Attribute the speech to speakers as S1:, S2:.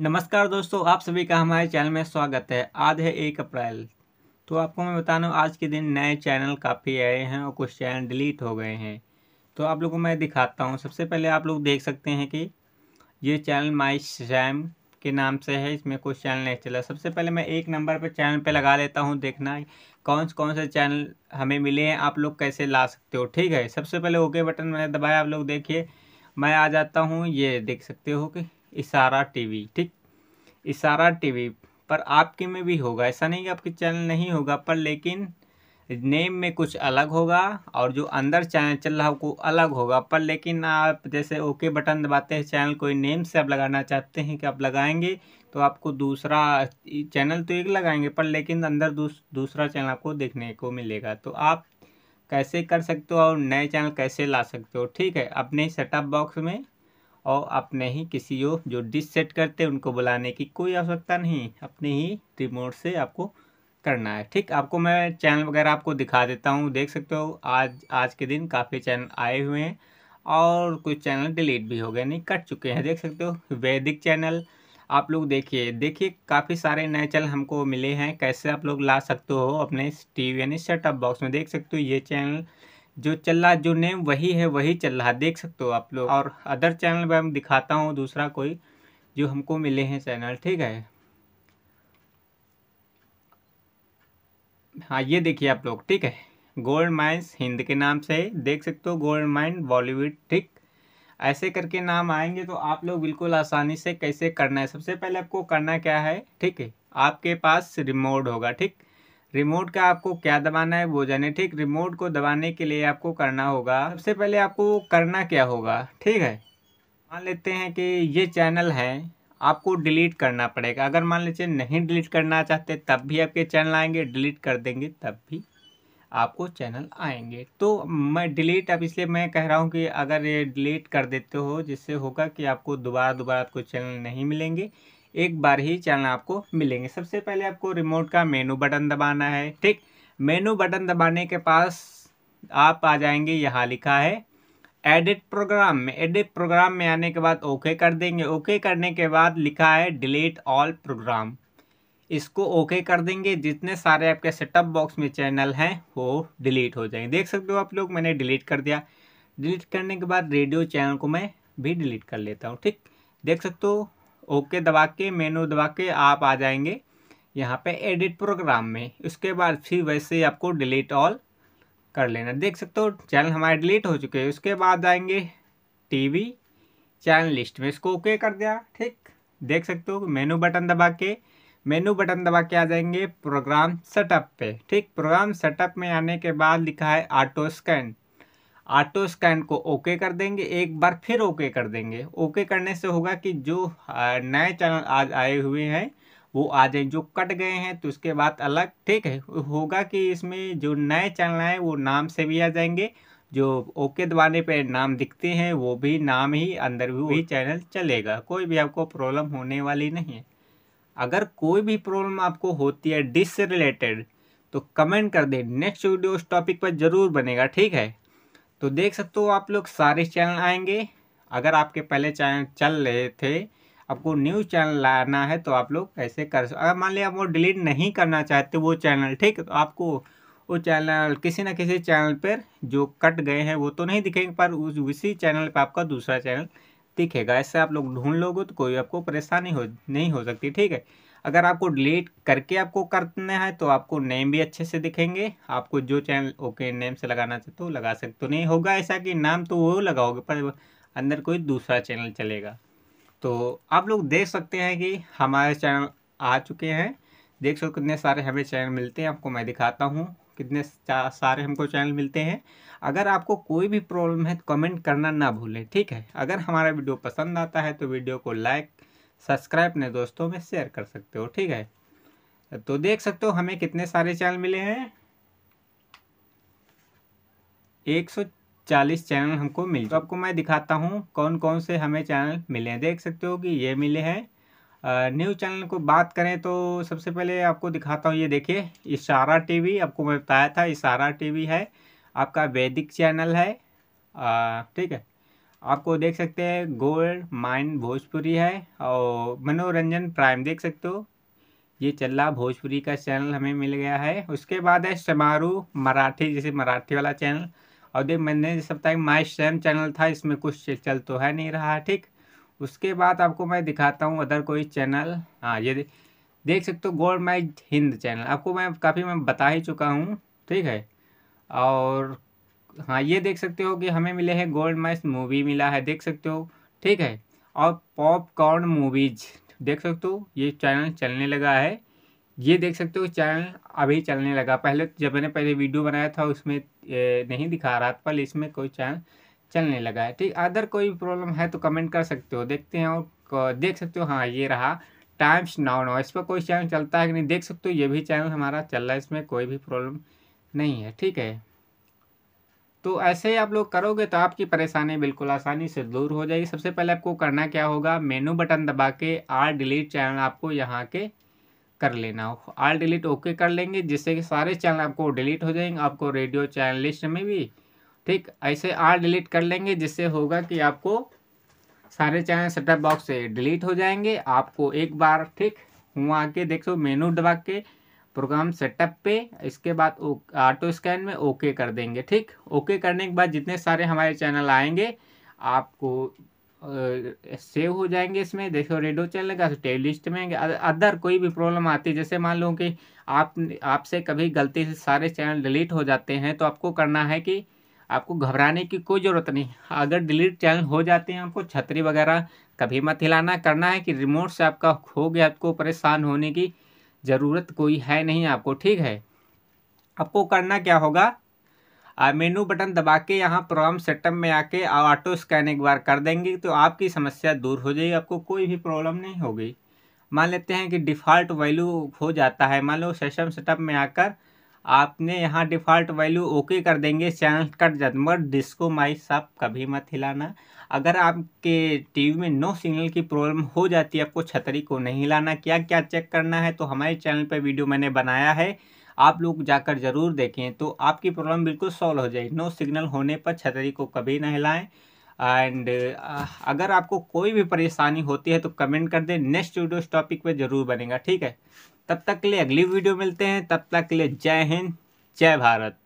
S1: नमस्कार दोस्तों आप सभी का हमारे चैनल में स्वागत है आज है एक अप्रैल तो आपको मैं बता दूँ आज के दिन नए चैनल काफ़ी आए हैं और कुछ चैनल डिलीट हो गए हैं तो आप लोगों को मैं दिखाता हूँ सबसे पहले आप लोग देख सकते हैं कि ये चैनल माई शैम के नाम से है इसमें कुछ चैनल नहीं चला सबसे पहले मैं एक नंबर पर चैनल पर लगा लेता हूँ देखना कौन कौन से चैनल हमें मिले हैं आप लोग कैसे ला सकते हो ठीक है सबसे पहले ओके बटन मैंने दबाया आप लोग देखिए मैं आ जाता हूँ ये देख सकते हो कि इशारा टीवी ठीक इशारा टीवी पर आपके में भी होगा ऐसा नहीं कि आपके चैनल नहीं होगा पर लेकिन नेम में कुछ अलग होगा और जो अंदर चैनल चल रहा वो अलग होगा पर लेकिन आप जैसे ओके बटन दबाते हैं चैनल कोई नेम से आप लगाना चाहते हैं कि आप लगाएंगे तो आपको दूसरा चैनल तो एक लगाएंगे पर लेकिन अंदर दूस, दूसरा चैनल आपको देखने को मिलेगा तो आप कैसे कर सकते हो और नए चैनल कैसे ला सकते हो ठीक है अपने सेटअप बॉक्स में और अपने ही किसी को जो डिश सेट करते हैं उनको बुलाने की कोई आवश्यकता नहीं अपने ही रिमोट से आपको करना है ठीक आपको मैं चैनल वगैरह आपको दिखा देता हूँ देख सकते हो आज आज के दिन काफ़ी चैनल आए हुए हैं और कुछ चैनल डिलीट भी हो गए नहीं कट चुके हैं देख सकते हो वैदिक चैनल आप लोग देखिए देखिए काफ़ी सारे नए चैनल हमको मिले हैं कैसे आप लोग ला सकते हो अपने टी वी यानी सेटअप बॉक्स में देख सकते हो ये चैनल जो चल रहा जो नेम वही है वही चल रहा देख सकते हो आप लोग और अदर चैनल पर दिखाता हूँ दूसरा कोई जो हमको मिले हैं चैनल ठीक है हाँ ये देखिए आप लोग ठीक है गोल्ड माइंस हिंद के नाम से देख सकते हो गोल्ड माइन बॉलीवुड ठीक ऐसे करके नाम आएंगे तो आप लोग बिल्कुल आसानी से कैसे करना है सबसे पहले आपको करना क्या है ठीक है आपके पास रिमोट होगा ठीक रिमोट का आपको क्या दबाना है वो जाने ठीक रिमोट को दबाने के लिए आपको करना होगा सबसे पहले आपको करना क्या होगा ठीक है मान लेते हैं कि ये चैनल है आपको डिलीट करना पड़ेगा अगर मान लीजिए नहीं डिलीट करना चाहते तब भी आपके चैनल आएंगे डिलीट कर देंगे तब भी आपको चैनल आएंगे तो मैं डिलीट अब इसलिए मैं कह रहा हूँ कि अगर ये डिलीट कर देते हो जिससे होगा कि आपको दोबारा दोबारा आपको चैनल नहीं मिलेंगे एक बार ही चैनल आपको मिलेंगे सबसे पहले आपको रिमोट का मेनू बटन दबाना है ठीक मेनू बटन दबाने के पास आप आ जाएंगे यहाँ लिखा है एडिट प्रोग्राम में एडिट प्रोग्राम में आने के बाद ओके कर देंगे ओके करने के बाद लिखा है डिलीट ऑल प्रोग्राम इसको ओके कर देंगे जितने सारे आपके सेटअप बॉक्स में चैनल हैं वो डिलीट हो जाएंगे देख सकते हो आप लोग मैंने डिलीट कर दिया डिलीट करने के बाद रेडियो चैनल को मैं भी डिलीट कर लेता हूँ ठीक देख सकते हो ओके दबा के मेनू दबा के आप आ जाएंगे यहाँ पे एडिट प्रोग्राम में उसके बाद फिर वैसे आपको डिलीट ऑल कर लेना देख सकते हो चैनल हमारे डिलीट हो चुके हैं उसके बाद आएंगे टीवी चैनल लिस्ट में इसको ओके कर दिया ठीक देख सकते हो मेनू बटन दबा के मेनू बटन दबा के आ जाएंगे प्रोग्राम सेटअप पे ठीक प्रोग्राम सेटअप में आने के बाद लिखा है ऑटो स्कैन ऑटो स्कैन को ओके कर देंगे एक बार फिर ओके कर देंगे ओके करने से होगा कि जो नए चैनल आज आए हुए हैं वो आ जाए जो कट गए हैं तो उसके बाद अलग ठीक है होगा कि इसमें जो नए चैनल आए वो नाम से भी आ जाएंगे जो ओके दबाने पे नाम दिखते हैं वो भी नाम ही अंदर भी वही चैनल चलेगा कोई भी आपको प्रॉब्लम होने वाली नहीं है अगर कोई भी प्रॉब्लम आपको होती है डिस रिलेटेड तो कमेंट कर दें नेक्स्ट वीडियो उस टॉपिक पर ज़रूर बनेगा ठीक है तो देख सकते हो आप लोग सारे चैनल आएंगे अगर आपके पहले चैनल चल रहे थे आपको न्यू चैनल लाना है तो आप लोग कैसे कर सकते अगर मान लिया आप वो डिलीट नहीं करना चाहते वो चैनल ठीक तो आपको वो चैनल किसी ना किसी चैनल पर जो कट गए हैं वो तो नहीं दिखेंगे पर उस उसी चैनल पर आपका दूसरा चैनल दिखेगा ऐसे आप लोग ढूंढ लोगे तो कोई आपको परेशानी हो नहीं हो सकती ठीक है अगर आपको डिलीट करके आपको करना है तो आपको नेम भी अच्छे से दिखेंगे आपको जो चैनल ओके नेम से लगाना चाहते हो तो लगा सकते तो नहीं होगा ऐसा कि नाम तो वो लगाओगे पर अंदर कोई दूसरा चैनल चलेगा तो आप लोग देख सकते हैं कि हमारे चैनल आ चुके हैं देख सकते कितने सारे हमें चैनल मिलते हैं आपको मैं दिखाता हूँ कितने सारे हमको चैनल मिलते हैं अगर आपको कोई भी प्रॉब्लम है तो कमेंट करना ना भूलें ठीक है अगर हमारा वीडियो पसंद आता है तो वीडियो को लाइक सब्सक्राइब नहीं दोस्तों में शेयर कर सकते हो ठीक है तो देख सकते हो हमें कितने सारे चैनल मिले हैं एक सौ चालीस चैनल हमको मिले तो आपको मैं दिखाता हूँ कौन कौन से हमें चैनल मिले हैं देख सकते हो कि ये मिले हैं न्यूज़ चैनल को बात करें तो सबसे पहले आपको दिखाता हूँ ये देखिए इशारा टीवी आपको मैं बताया था इशारा टीवी है आपका वैदिक चैनल है ठीक है आपको देख सकते हैं गोल्ड माइन भोजपुरी है और मनोरंजन प्राइम देख सकते हो ये चल रहा भोजपुरी का चैनल हमें मिल गया है उसके बाद है समारू मराठी जैसे मराठी वाला चैनल और देख मैंने सप्ताह बताया माई स्वयं चैनल था इसमें कुछ चल तो है नहीं रहा ठीक उसके बाद आपको मैं दिखाता हूँ अदर कोई चैनल हाँ ये देख सकते हो गोल्ड माइज हिंद चैनल आपको मैं काफ़ी मैं बता ही चुका हूँ ठीक है और हाँ ये देख सकते हो कि हमें मिले हैं गोल्ड माइस मूवी मिला है देख सकते हो ठीक है और पॉपकॉर्न मूवीज देख सकते हो ये चैनल चलने लगा है ये देख सकते हो चैनल अभी चलने लगा पहले जब मैंने पहले वीडियो बनाया था उसमें नहीं दिखा रहा था पर इसमें कोई चैनल चलने लगा है ठीक अदर कोई प्रॉब्लम है तो कमेंट कर सकते हो देखते हैं और देख सकते हो हाँ ये रहा टाइम्स नाउ नाउ इस पर कोई चैनल चलता है कि नहीं देख सकते हो ये भी चैनल हमारा चल रहा है इसमें कोई भी प्रॉब्लम नहीं है ठीक है तो ऐसे ही आप लोग करोगे तो आपकी परेशानी बिल्कुल आसानी से दूर हो जाएगी सबसे पहले आपको करना क्या होगा मेनू बटन दबा के आर डिलीट चैनल आपको यहाँ के कर लेना हो आल डिलीट ओके कर लेंगे जिससे कि सारे चैनल आपको डिलीट हो जाएंगे आपको रेडियो चैनल लिस्ट में भी ठीक ऐसे आल डिलीट कर लेंगे जिससे होगा कि आपको सारे चैनल सेटअप बॉक्स से डिलीट हो जाएंगे आपको एक बार ठीक वहाँ आके देखो मेनू दबा के प्रोग्राम सेटअप पे इसके बाद ऑटो स्कैन में ओके कर देंगे ठीक ओके करने के बाद जितने सारे हमारे चैनल आएंगे आपको सेव हो जाएंगे इसमें देखो रेडो चैनल का तो लिस्ट में अदर कोई भी प्रॉब्लम आती है जैसे मान लो कि आप आपसे कभी गलती से सारे चैनल डिलीट हो जाते हैं तो आपको करना है कि आपको घबराने की कोई ज़रूरत नहीं अगर डिलीट चैनल हो जाते हैं आपको छतरी वगैरह कभी मत हिलाना करना है कि रिमोट से आपका खो गया आपको परेशान होने की ज़रूरत कोई है नहीं आपको ठीक है आपको करना क्या होगा मेनू बटन दबा के यहाँ प्रॉब्लम सेटअप में आके ऑटो स्कैन एक बार कर देंगे तो आपकी समस्या दूर हो जाएगी आपको कोई भी प्रॉब्लम नहीं होगी मान लेते हैं कि डिफ़ॉल्ट वैल्यू हो जाता है मान लो सेशन सेटअप में आकर आपने यहाँ डिफ़ॉल्ट वैल्यू ओके कर देंगे चैनल कट जदमर डिस्को माई साफ कभी मत हिलाना अगर आपके टीवी में नो सिग्नल की प्रॉब्लम हो जाती है आपको छतरी को नहीं हिलाना क्या क्या चेक करना है तो हमारे चैनल पर वीडियो मैंने बनाया है आप लोग जाकर ज़रूर देखें तो आपकी प्रॉब्लम बिल्कुल सॉल्व हो जाएगी नो सिग्नल होने पर छतरी को कभी ना हिलाएँ एंड अगर आपको कोई भी परेशानी होती है तो कमेंट कर दें नेक्स्ट वीडियो इस टॉपिक पे ज़रूर बनेगा ठीक है तब तक के लिए अगली वीडियो मिलते हैं तब तक के लिए जय हिंद जय भारत